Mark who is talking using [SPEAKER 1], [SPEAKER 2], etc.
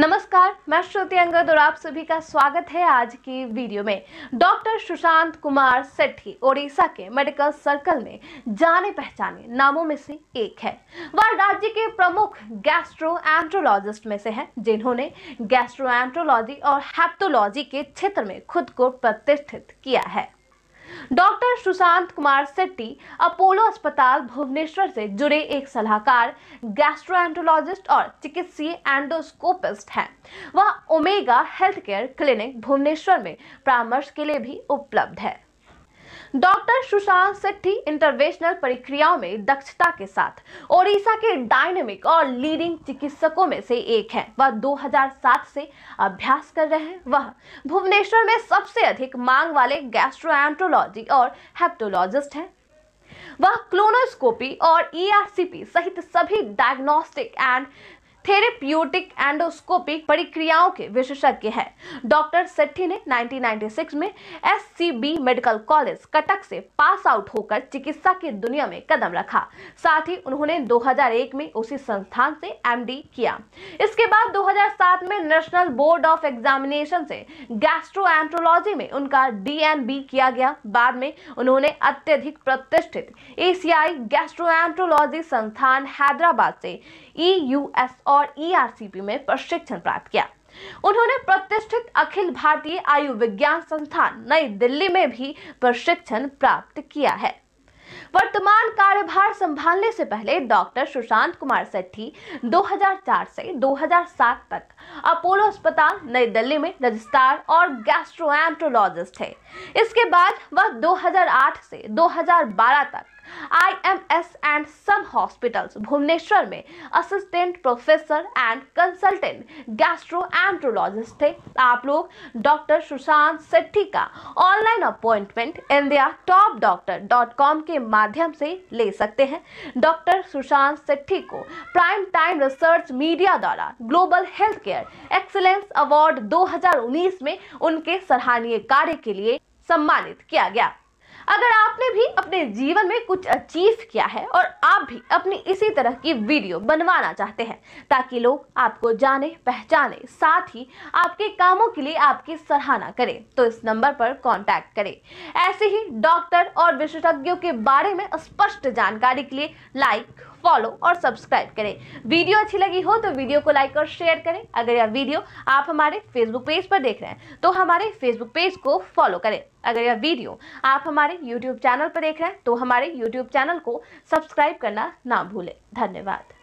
[SPEAKER 1] नमस्कार मैं श्रुति अंगद और आप सभी का स्वागत है आज की वीडियो में डॉक्टर सुशांत कुमार सेठी ओडिशा के मेडिकल सर्कल में जाने पहचाने नामों में से एक है वह राज्य के प्रमुख गैस्ट्रो एंट्रोलॉजिस्ट में से हैं जिन्होंने गैस्ट्रो एंट्रोलॉजी और हेप्टोलॉजी के क्षेत्र में खुद को प्रतिष्ठित किया है डॉक्टर सुशांत कुमार सेट्टी अपोलो अस्पताल भुवनेश्वर से जुड़े एक सलाहकार गैस्ट्रोएंटोलॉजिस्ट और चिकित्सीय एंडोस्कोपिस्ट हैं वह Omega health care clinic Bhubaneswar में परामर्श के लिए भी उपलब्ध है डॉक्टर सुशांत सेट्टी इंटरवेशनल प्रक्रियाओं में दक्षता के साथ ओडिशा के डायनेमिक और लीडिंग चिकित्सकों में से एक है वह 2007 से अभ्यास कर रहे हैं वह भुवनेश्वर में सबसे अधिक मांग वाले गैस्ट्रोएंट्रोलॉजी और हेप्टोलॉजिस्ट हैं वह क्लोनोस्कोपी और ईआरसीपी e सहित सभी डायग्नोस्टिक एंड थेरेप्यूटिक एंडोस्कोपिक परिक्रियाओं के विशेषज्ञ है डॉक्टर सेठी ने 1996 में एससीबी मेडिकल कॉलेज कटक से पास आउट होकर चिकित्सा की दुनिया में कदम रखा साथ ही उन्होंने 2001 में उसी संस्थान से एमडी किया इसके बाद 2007 में नेशनल बोर्ड ऑफ एग्जामिनेशन से गैस्ट्रो एंट्रोलॉजी में उनका बी किया गया बाद में उन्होंने अत्यधिक प्रतिष्ठित एशियाई गैस्ट्रो एंट्रोलॉजी संस्थान हैदराबाद से एस और और ईआरसीपी e में प्रशिक्षण प्राप्त किया उन्होंने प्रतिष्ठित अखिल भारतीय आयुर्विज्ञान संस्थान नई दिल्ली में भी प्रशिक्षण प्राप्त किया है वर्तमान कार्यभार संभालने से पहले डॉक्टर सुशांत कुमार सेठी 2004 से 2007 तक अपोलो अस्पताल नई दिल्ली में रजिस्ट्रार और गैस्ट्रोएंट्रोलॉजिस्ट थे इसके बाद वह 2008 से 2012 तक IMS and SUM hospitals Bhubaneswar में assistant professor and consultant gastroenterologist थे आप लोग डॉक्टर सुशांत सेट्टी का online appointment India top doctor dot com के माध्यम से ले सकते हैं डॉक्टर सुशांत सेट्टी को प्राइम टाइम रिसर्च मीडिया द्वारा global health care excellence award 2019 में उनके सराहनीय कार्य के लिए सम्मानित किया गया अगर आपने भी अपने जीवन में कुछ अचीव किया है और आप भी अपनी इसी तरह की वीडियो बनवाना चाहते हैं ताकि लोग आपको जाने पहचाने साथ ही आपके कामों के लिए आपकी सराहना करें तो इस नंबर पर कॉन्टैक्ट करें ऐसे ही डॉक्टर और विशेषज्ञों के बारे में स्पष्ट जानकारी के लिए लाइक फॉलो और सब्सक्राइब करें वीडियो अच्छी लगी हो तो वीडियो को लाइक और शेयर करें अगर यह वीडियो आप हमारे फेसबुक पेज पर देख रहे हैं तो हमारे फेसबुक पेज को फॉलो करें अगर यह वीडियो आप हमारे यूट्यूब चैनल पर देख रहे हैं तो हमारे यूट्यूब चैनल को सब्सक्राइब करना ना भूलें धन्यवाद